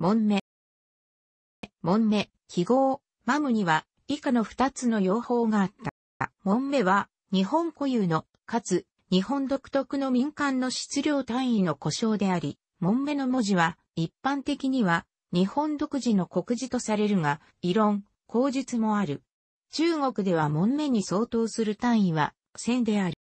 門目。門目、記号、マムには以下の二つの用法があった。門目は日本固有の、かつ日本独特の民間の質量単位の故障であり、門目の文字は一般的には日本独自の国字とされるが、異論、口述もある。中国では門目に相当する単位は線である。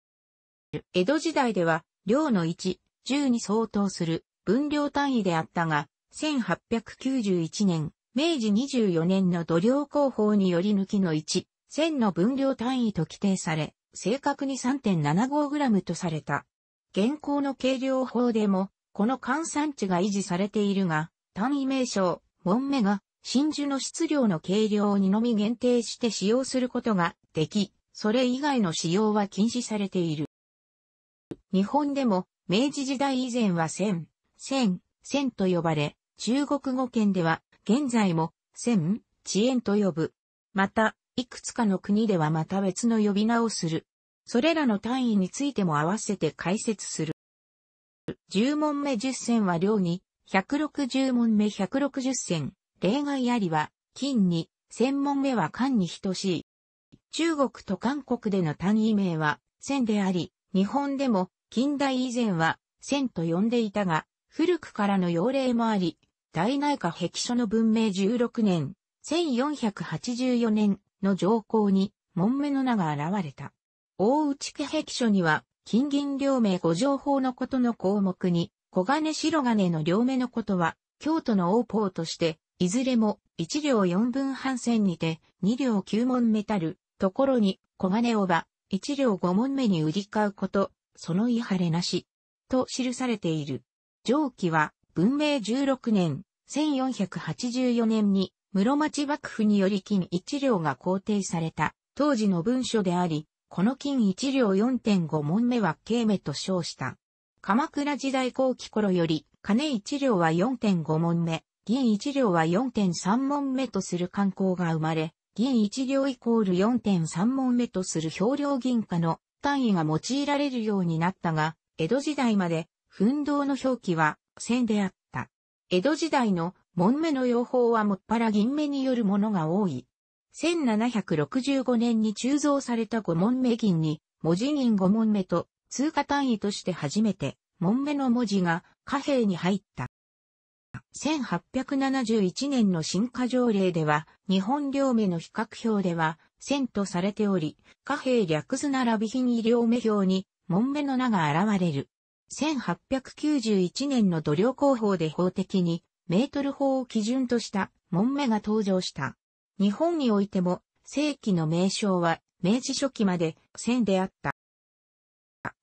江戸時代では、量の1、10に相当する分量単位であったが、1891年、明治24年の土量工法により抜きの1、線の分量単位と規定され、正確に 3.75g とされた。現行の計量法でも、この換算値が維持されているが、単位名称、門目が、真珠の質量の計量にのみ限定して使用することができ、それ以外の使用は禁止されている。日本でも、明治時代以前は1000、1000、千と呼ばれ、中国語圏では、現在も、千、遅延と呼ぶ。また、いくつかの国ではまた別の呼び名をする。それらの単位についても合わせて解説する。10問目10銭は量に、160問目160銭、例外ありは、金に、1000問目は漢に等しい。中国と韓国での単位名は、千であり、日本でも、近代以前は、千と呼んでいたが、古くからの要例もあり、大内科壁書の文明16年、1484年の上皇に、門目の名が現れた。大内家壁書には、金銀両名五条法のことの項目に、小金白金の両目のことは、京都の王法として、いずれも一両四分半線にて、二両九門目たる、ところに、小金をば、一両五門目に売り買うこと、そのいはれなし、と記されている。上記は文明16年、1484年に室町幕府により金一両が肯定された当時の文書であり、この金一両4.5問目は慶目と称した。鎌倉時代後期頃より、金一両は4.5問目、銀一両は4.3問目とする慣行が生まれ、銀一両イコール4.3問目とする表量銀貨の単位が用いられるようになったが、江戸時代まで奮闘の表記は、線であった。江戸時代の門目の用法はもっぱら銀目によるものが多い。1765年に鋳造された五門目銀に、文字銀五門目と、通貨単位として初めて、門目の文字が貨幣に入った。1871年の新化条例では、日本両目の比較表では、線とされており、貨幣略図並び品医療目表に、門目の名が現れる。1891年の度量工法で法的にメートル法を基準とした門目が登場した。日本においても正規の名称は明治初期まで線であった。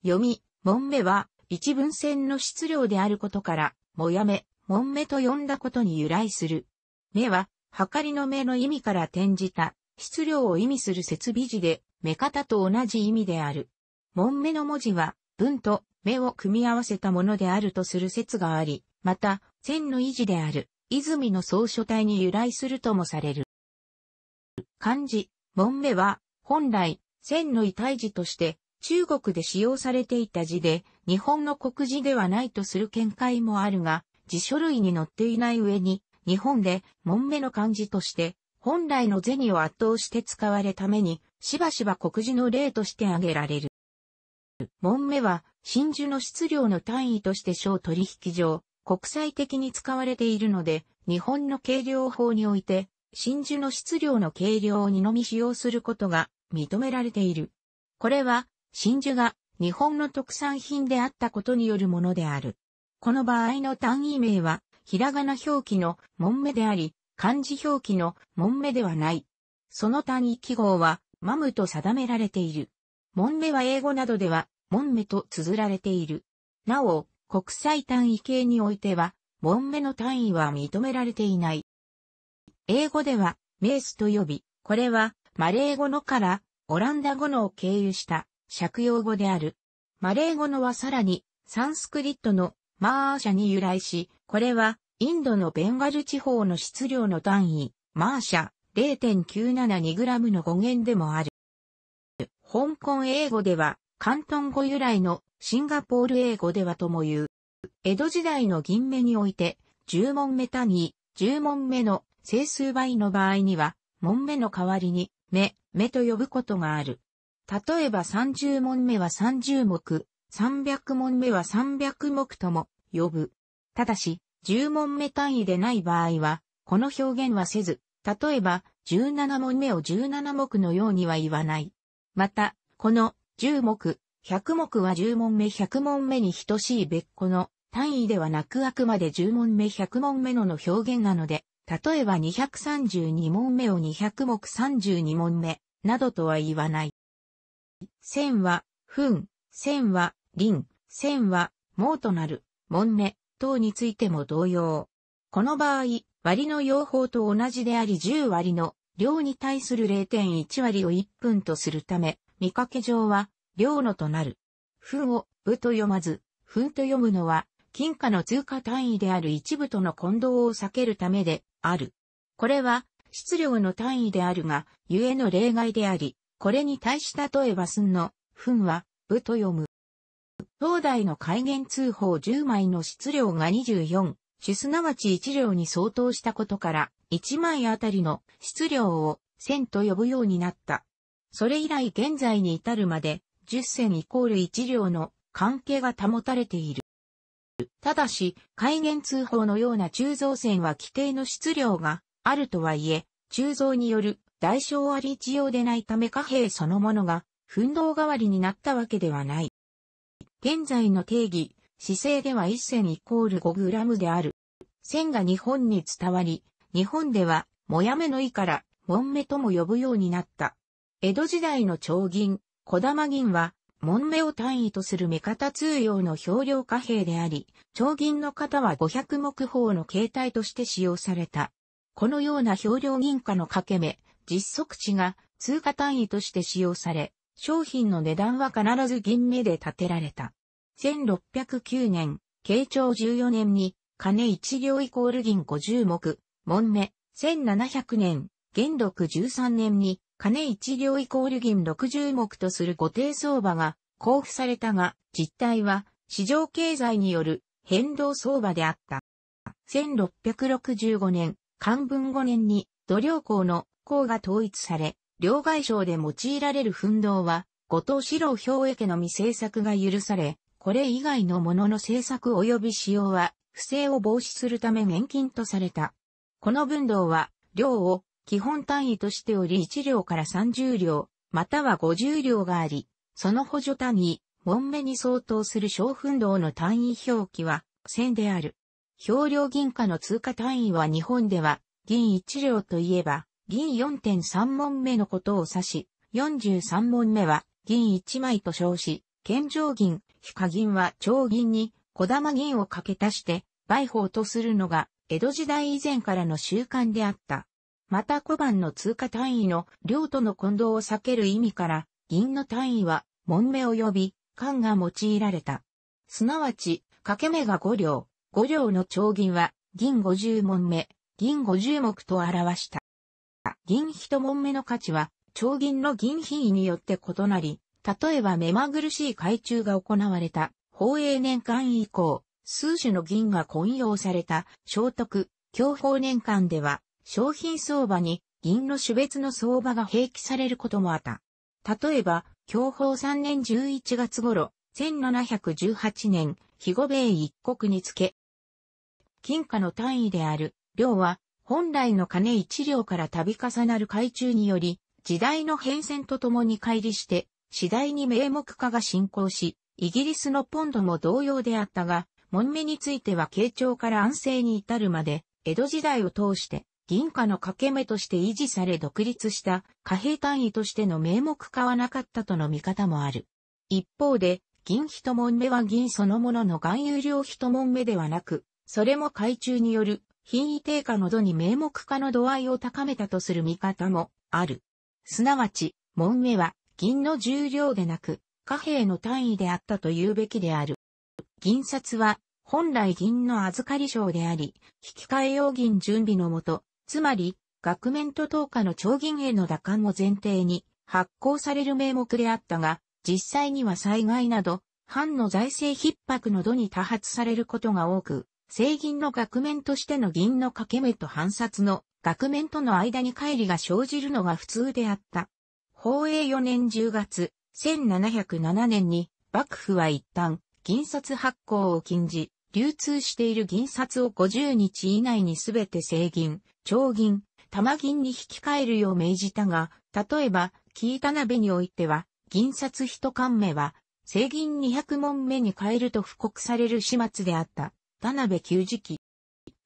読み、門目は一分線の質量であることから、もやめ、門目と呼んだことに由来する。目は、はかりの目の意味から転じた質量を意味する設備字で、目方と同じ意味である。門目の文字は、文と目を組み合わせたものであるとする説があり、また、線の維持である、泉の総書体に由来するともされる。漢字、門目は、本来、線の異体字として、中国で使用されていた字で、日本の国字ではないとする見解もあるが、字書類に載っていない上に、日本で、門目の漢字として、本来の銭を圧倒して使われために、しばしば国字の例として挙げられる。門目は、真珠の質量の単位として小取引上、国際的に使われているので、日本の計量法において、真珠の質量の計量を2のみ使用することが認められている。これは、真珠が日本の特産品であったことによるものである。この場合の単位名は、ひらがな表記の門目であり、漢字表記の門目ではない。その単位記号は、マムと定められている。門目は英語などでは、ンメと綴られている。なお、国際単位系においては、ンメの単位は認められていない。英語では、メースと呼び、これは、マレー語のから、オランダ語のを経由した、借用語である。マレー語のはさらに、サンスクリットの、マーシャに由来し、これは、インドのベンガル地方の質量の単位、マーシャ、0.972g の語源でもある。香港英語では、関東語由来のシンガポール英語ではとも言う。江戸時代の銀目において、十文問目単位、十文問目の整数倍の場合には、文目の代わりに、目、目と呼ぶことがある。例えば三十問目は三十目、三百文問目は三百目とも呼ぶ。ただし、十文問目単位でない場合は、この表現はせず、例えば、十七問目を十七目のようには言わない。また、この十目、百目は十問目百問目に等しい別個の単位ではなくあくまで十問目百問目のの表現なので、例えば232問目を200目32問目などとは言わない。線は、分、線は、輪、線は、うとなる、門目、等についても同様。この場合、割の用法と同じであり10割の量に対する0.1割を1分とするため、見かけ上は、領のとなる。分を、ぶと読まず、分と読むのは、金貨の通貨単位である一部との混同を避けるためで、ある。これは、質量の単位であるが、ゆえの例外であり、これに対し例えば寸の、分は、ぶと読む。東大の改元通報10枚の質量が24、種すなわち1両に相当したことから、1枚あたりの質量を千と呼ぶようになった。それ以来現在に至るまで、10銭イコール1両の関係が保たれている。ただし、海原通報のような鋳造船は規定の質量があるとはいえ、鋳造による代償あり一用でないため貨幣そのものが、奮闘代わりになったわけではない。現在の定義、姿勢では1銭イコール5ムである。線が日本に伝わり、日本では、もやめの意から、もんめとも呼ぶようになった。江戸時代の長銀、小玉銀は、門目を単位とする目方通用の表量貨幣であり、長銀の型は五百目方の形態として使用された。このような表量銀貨の掛け目、実測値が通貨単位として使用され、商品の値段は必ず銀目で建てられた。1609年、慶長14年に、金1両イコール銀50目、門目、1700年、元禄13年に、金一両イコール銀60目とする固定相場が交付されたが、実態は市場経済による変動相場であった。1665年、漢文5年に土両校の港が統一され、両外省で用いられる奮闘は、後藤四郎兵衛家のみ政策が許され、これ以外のものの政策及び使用は、不正を防止するため年金とされた。この文道は、両を基本単位としており1両から30両、または50両があり、その補助単位、門目に相当する小奮動の単位表記は、線である。表量銀貨の通貨単位は日本では、銀1両といえば、銀4.3門目のことを指し、43門目は、銀1枚と称し、剣上銀、非課銀は長銀に、小玉銀を掛け足して、売法とするのが、江戸時代以前からの習慣であった。また小判の通貨単位の量との混同を避ける意味から、銀の単位は、門目及び、間が用いられた。すなわち、掛け目が5両、5両の長銀は、銀50門目、銀50目と表した。銀一門目の価値は、長銀の銀品位によって異なり、例えば目まぐるしい海中が行われた、宝永年間以降、数種の銀が混用された、聖徳、享保年間では、商品相場に銀の種別の相場が併記されることもあった。例えば、享保3年11月頃、1718年、肥後米一国につけ、金貨の単位である、量は、本来の金一両から度重なる海中により、時代の変遷とともに乖離して、次第に名目化が進行し、イギリスのポンドも同様であったが、門目については慶長から安政に至るまで、江戸時代を通して、銀貨の掛け目として維持され独立した貨幣単位としての名目化はなかったとの見方もある。一方で、銀一問目は銀そのものの含有量一問目ではなく、それも海中による品位低下の度に名目化の度合いを高めたとする見方もある。すなわち、門目は銀の重量でなく貨幣の単位であったと言うべきである。銀札は本来銀の預かり証であり、引き換え用銀準備のもと、つまり、額面と等価の長銀への打艦を前提に発行される名目であったが、実際には災害など、藩の財政逼迫の度に多発されることが多く、正銀の額面としての銀の掛け目と反札の額面との間に乖離が生じるのが普通であった。法営4年10月、1707年に幕府は一旦銀札発行を禁じ、流通している銀札を50日以内にすべて正銀、長銀、玉銀に引き換えるよう命じたが、例えば、キータ鍋においては、銀札一缶目は、正銀200問目に変えると布告される始末であった、田辺旧時期。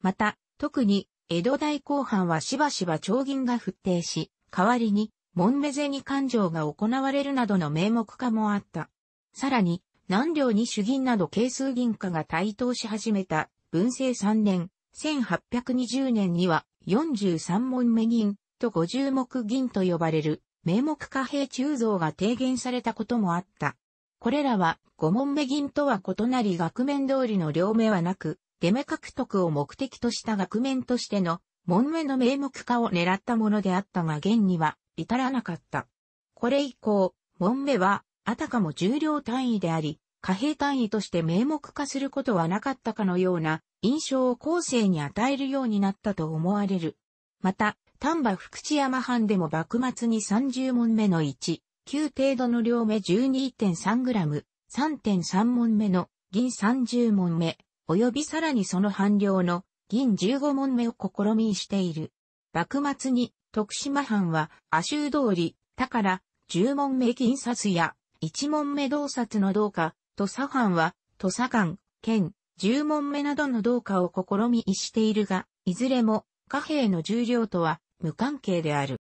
また、特に、江戸代後半はしばしば長銀が復定し、代わりに、門目銭勘定が行われるなどの名目化もあった。さらに、南両に主銀など係数銀貨が台頭し始めた文政3年、1820年には43門目銀と50目銀と呼ばれる名目貨幣鋳造が提言されたこともあった。これらは5問目銀とは異なり額面通りの両目はなく、出目獲得を目的とした額面としての門目の名目化を狙ったものであったが現には至らなかった。これ以降、門目はあたかも重量単位であり、貨幣単位として名目化することはなかったかのような印象を後世に与えるようになったと思われる。また、丹波福知山藩でも幕末に30問目の1、9程度の両目 12.3g、3.3問目の銀30問目、及びさらにその半量の銀15問目を試みしている。幕末に徳島藩は、亜州通り、宝、10問目銀札や、一問目洞察の同化、土佐藩は、土佐官、県、十問目などの同化を試みしているが、いずれも、貨幣の重量とは無関係である。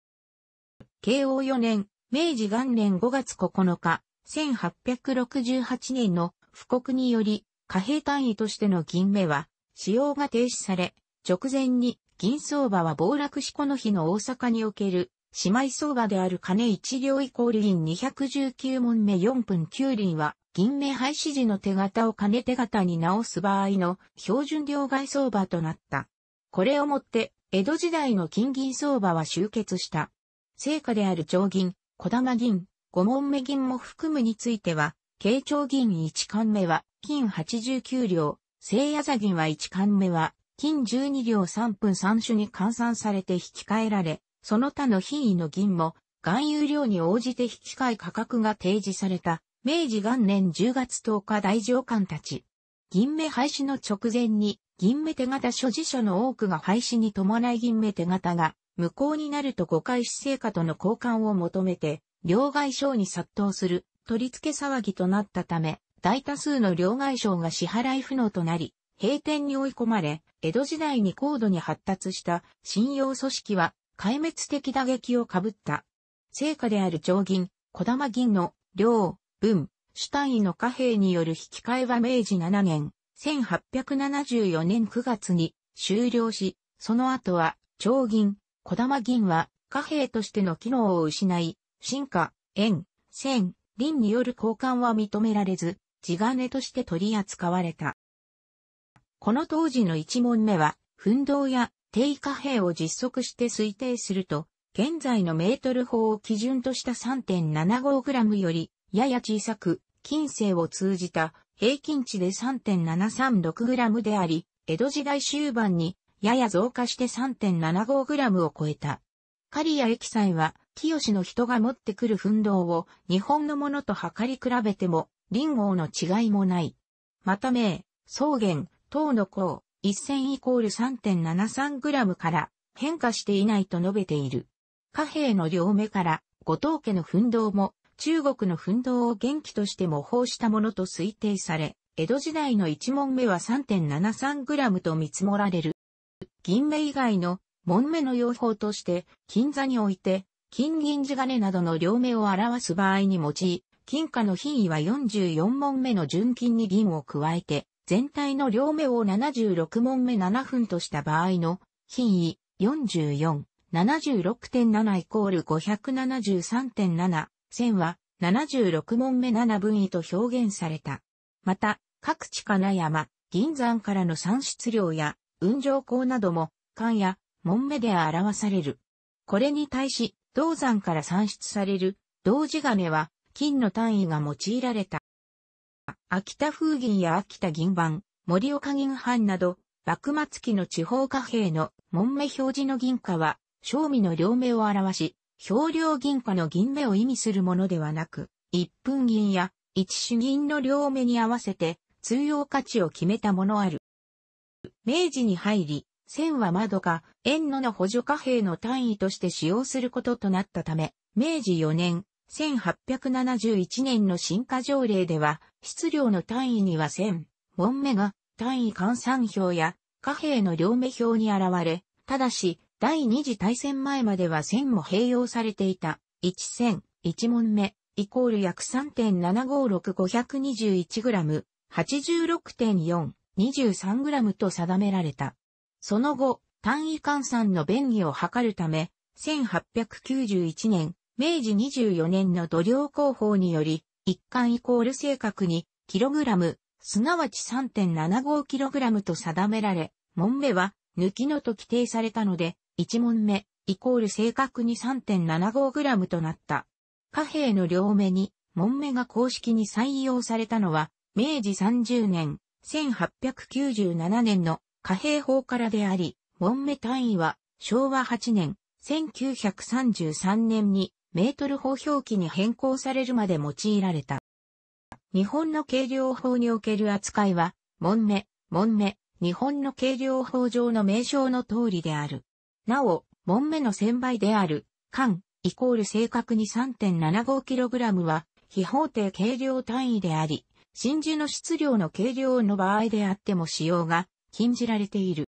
慶応4年、明治元年5月9日、1868年の布告により、貨幣単位としての銀目は、使用が停止され、直前に銀相場は暴落しこの日の大阪における姉妹相場である金1両イコール銀219問目4分9輪は、銀目廃止時の手形を金手形に直す場合の標準両替相場となった。これをもって、江戸時代の金銀相場は集結した。成果である長銀、小玉銀、五問目銀も含むについては、慶長銀1貫目は金89両、聖夜座銀は1貫目は金12両3分3種に換算されて引き換えられ、その他の品位の銀も、含有量に応じて引き換え価格が提示された、明治元年10月10日大上官たち。銀目廃止の直前に、銀目手形所持書の多くが廃止に伴い銀目手形が無効になると誤解死成果との交換を求めて、両外省に殺到する取り付け騒ぎとなったため、大多数の両外省が支払い不能となり、閉店に追い込まれ、江戸時代に高度に発達した信用組織は壊滅的打撃をかぶった。成果である長銀、小玉銀の、両、文、主単位の貨幣による引き換えは明治7年、1874年9月に終了し、その後は、長銀、小玉銀は貨幣としての機能を失い、進化、円、線、輪による交換は認められず、地金として取り扱われた。この当時の一問目は、奮闘や定位貨幣を実測して推定すると、現在のメートル法を基準とした 3.75g より、やや小さく、近世を通じた平均値で 3.736g であり、江戸時代終盤にやや増加して 3.75g を超えた。狩や駅祭は、清の人が持ってくる奮闘を日本のものと測り比べても、林号の違いもない。また名、草原、唐の項、1000イコール3 7 3ムから変化していないと述べている。貨幣の両目から後藤家の奮闘も中国の奮闘を元気として模倣したものと推定され、江戸時代の1問目は3 7 3ムと見積もられる。銀目以外の門目の用法として金座において金銀地金などの両目を表す場合に用い、金貨の品位は44問目の純金に銀を加えて、全体の両目を76問目7分とした場合の、品位44、76.7イコール573.7、線は76問目7分位と表現された。また、各地金山、銀山からの産出量や、雲上港なども、間や、門目で表される。これに対し、銅山から産出される、銅地金は、金の単位が用いられた。秋田風銀や秋田銀盤、盛岡銀版など、幕末期の地方貨幣の門目表示の銀貨は、賞味の両目を表し、表量銀貨の銀目を意味するものではなく、一分銀や一種銀の両目に合わせて、通用価値を決めたものある。明治に入り、線は窓か、円のの補助貨幣の単位として使用することとなったため、明治4年、1871年の新化条例では、質量の単位には線、門目が単位換算表や貨幣の両目表に現れ、ただし、第二次大戦前までは線も併用されていた。1線、1門目、イコール約 3.756521g、86.423g と定められた。その後、単位換算の便宜を図るため、1891年、明治24年の度量工法により、一貫イコール正確に、キログラム、すなわち3 7 5ラムと定められ、門目は、抜きのと規定されたので、1問目、イコール正確に3 7 5ムとなった。貨幣の両目に、門目が公式に採用されたのは、明治30年、1897年の貨幣法からであり、門目単位は、昭和8年、1933年にメートル法表記に変更されるまで用いられた。日本の計量法における扱いは、門目、門目、日本の計量法上の名称の通りである。なお、門目の1000倍である、間、イコール正確に 3.75kg は、非法定計量単位であり、真珠の質量の計量の場合であっても使用が禁じられている。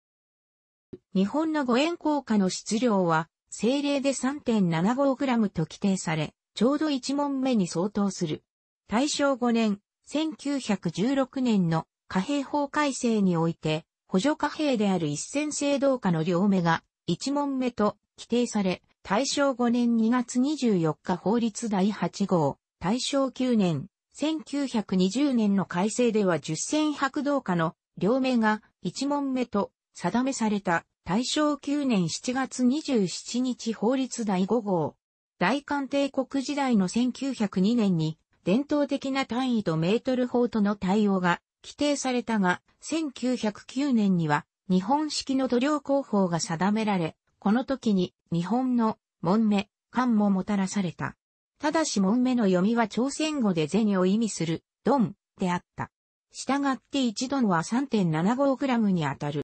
日本の五円硬貨の質量は政令で 3.75g と規定され、ちょうど1問目に相当する。大正5年、1916年の貨幣法改正において、補助貨幣である一銭制同貨の両目が1問目と規定され、大正5年2月24日法律第8号、大正9年、1920年の改正では10銭白銅貨の両目が1問目と定めされた大正9年7月27日法律第5号。大韓帝国時代の1902年に伝統的な単位とメートル法との対応が規定されたが、1909年には日本式の塗料工法が定められ、この時に日本の門目、漢ももたらされた。ただし門目の読みは朝鮮語で銭を意味する、ドンであった。したがって1ドンは 3.75g にあたる。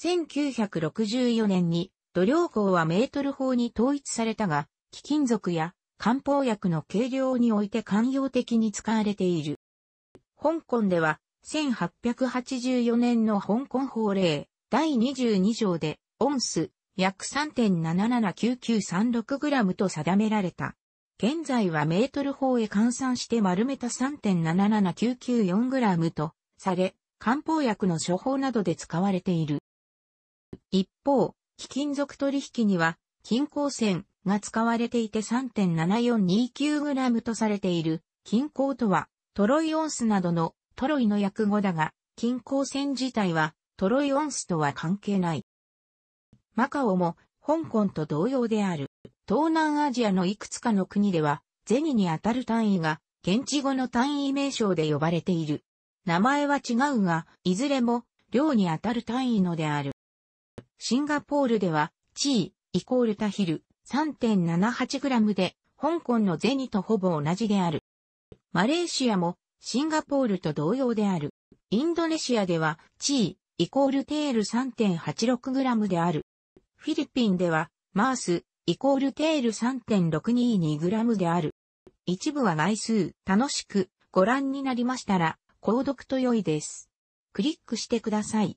1964年に土量法はメートル法に統一されたが、貴金属や漢方薬の計量において慣用的に使われている。香港では、1884年の香港法令第22条で、オンス約 3.779936g と定められた。現在はメートル法へ換算して丸めた 3.77994g とされ、漢方薬の処方などで使われている。一方、貴金属取引には、金鉱線が使われていて 3.7429g とされている、金鉱とは、トロイオンスなどのトロイの訳語だが、金鉱線自体は、トロイオンスとは関係ない。マカオも、香港と同様である。東南アジアのいくつかの国では、銭にあたる単位が、現地語の単位名称で呼ばれている。名前は違うが、いずれも、量にあたる単位のである。シンガポールでは、チー、イコールタヒル、3.78g で、香港のゼニとほぼ同じである。マレーシアも、シンガポールと同様である。インドネシアでは、チー、イコールテール 3.86g である。フィリピンでは、マース、イコールテール 3.622g である。一部は外数、楽しく、ご覧になりましたら、購読と良いです。クリックしてください。